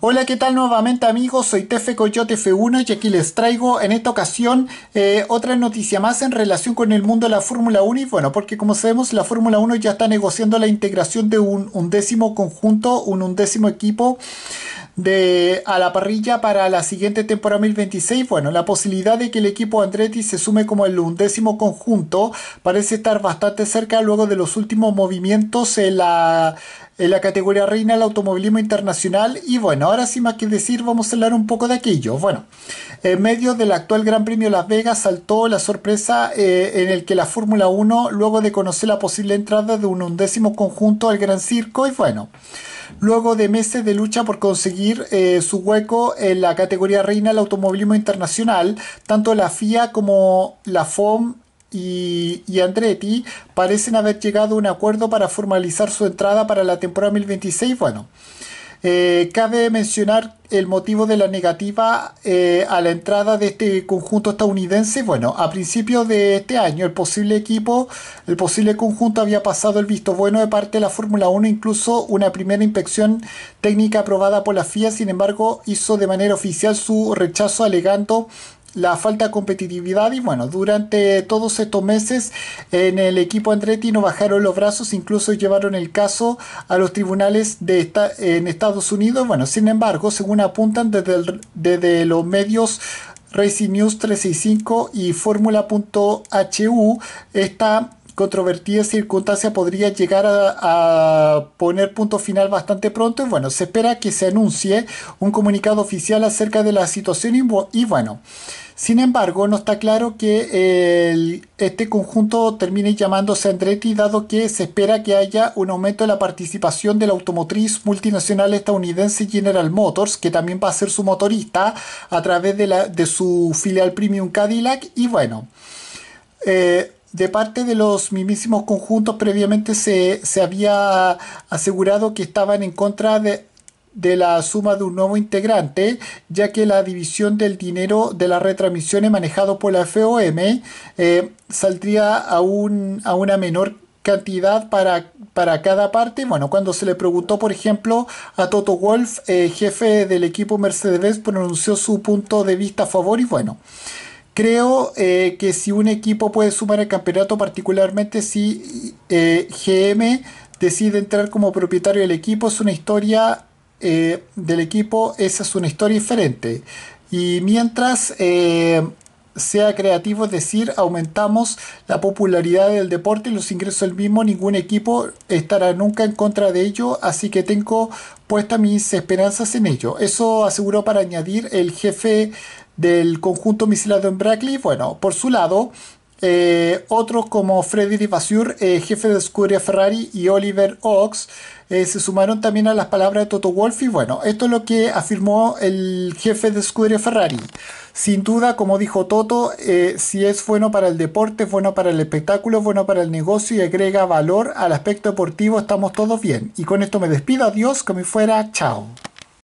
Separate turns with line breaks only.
Hola, ¿qué tal nuevamente amigos? Soy Tefe Coyote F1 y aquí les traigo en esta ocasión eh, otra noticia más en relación con el mundo de la Fórmula 1 y bueno, porque como sabemos la Fórmula 1 ya está negociando la integración de un undécimo conjunto, un undécimo equipo de, a la parrilla para la siguiente temporada 2026. Bueno, la posibilidad de que el equipo Andretti se sume como el undécimo conjunto parece estar bastante cerca luego de los últimos movimientos en la, categoría reina del automovilismo internacional. Y bueno, ahora sin más que decir, vamos a hablar un poco de aquello. Bueno, en medio del actual Gran Premio Las Vegas saltó la sorpresa eh, en el que la Fórmula 1, luego de conocer la posible entrada de un undécimo conjunto al Gran Circo, y bueno luego de meses de lucha por conseguir eh, su hueco en la categoría reina del automovilismo internacional. Tanto la FIA como la FOM y, y, Andretti parecen haber llegado a un acuerdo para formalizar su entrada para la temporada 2026. Bueno, eh, cabe mencionar el motivo de la negativa eh, a la entrada de este conjunto estadounidense. Bueno, a principios de este año el posible equipo, el posible conjunto había pasado el visto bueno de parte de la Fórmula 1, incluso una primera inspección técnica aprobada por la FIA, sin embargo hizo de manera oficial su rechazo alegando la falta de competitividad y bueno, durante todos estos meses en el equipo Andretti no bajaron los brazos, incluso llevaron el caso a los tribunales de esta, en Estados Unidos. Bueno, sin embargo, según apuntan desde, desde los medios Racing News 365 y Fórmula.hu, está controvertida circunstancia podría llegar a, poner punto final bastante pronto. Y bueno, se espera que se anuncie un comunicado oficial acerca de la situación. Y, bueno, sin embargo, no está claro que este conjunto termine llamándose Andretti, dado que se espera que haya un aumento de la participación de la automotriz multinacional estadounidense General Motors, que también va a ser su motorista a través de, de su filial Premium Cadillac. Y bueno. Eh, de parte de los mismísimos conjuntos previamente se, había asegurado que estaban en contra de, la suma de un nuevo integrante, ya que la división del dinero de las retransmisiones manejado por la FOM eh, saldría a, un, a una menor cantidad para, para cada parte. Bueno, cuando se le preguntó, por ejemplo, a Toto Wolf, eh, jefe del equipo Mercedes, pronunció su punto de vista a favor y bueno. Creo eh, que si un equipo puede sumar el campeonato, particularmente si eh, GM decide entrar como propietario del equipo, es una historia eh, del equipo, esa es una historia diferente. Y mientras sea creativo, es decir, aumentamos la popularidad del deporte y los ingresos del mismo, ningún equipo estará nunca en contra de ello, así que tengo puestas mis esperanzas en ello. Eso aseguró para añadir el jefe del conjunto misilado en Brackley. Bueno, por su lado, eh, otros como Frederick Basur, eh, jefe de Scuderia Ferrari, y Oliver Ox eh, se sumaron también a las palabras de Toto Wolff. Y bueno, esto es lo que afirmó el jefe de Scuderia Ferrari. Sin duda, como dijo Toto, si es bueno para el deporte, es bueno para el espectáculo, es bueno para el negocio y agrega valor al aspecto deportivo, estamos todos bien. Y con esto me despido, adiós, que me fuera, chao.